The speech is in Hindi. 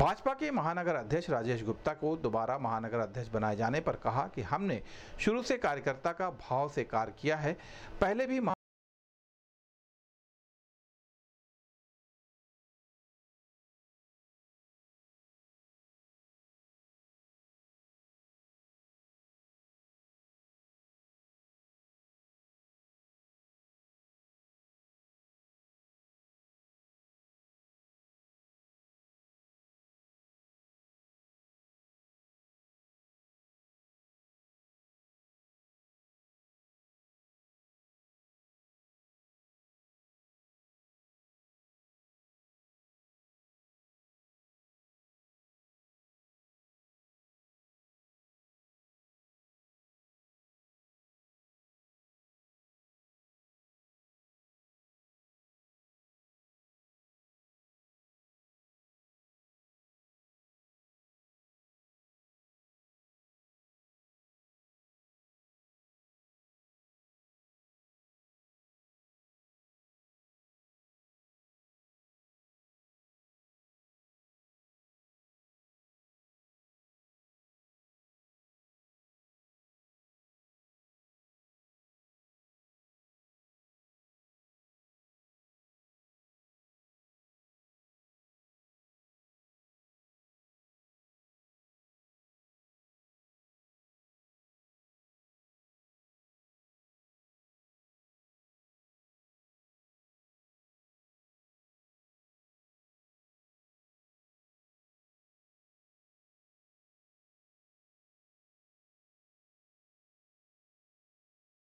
भाजपा के महानगर अध्यक्ष राजेश गुप्ता को दोबारा महानगर अध्यक्ष बनाए जाने पर कहा कि हमने शुरू से कार्यकर्ता का भाव से कार्य किया है पहले भी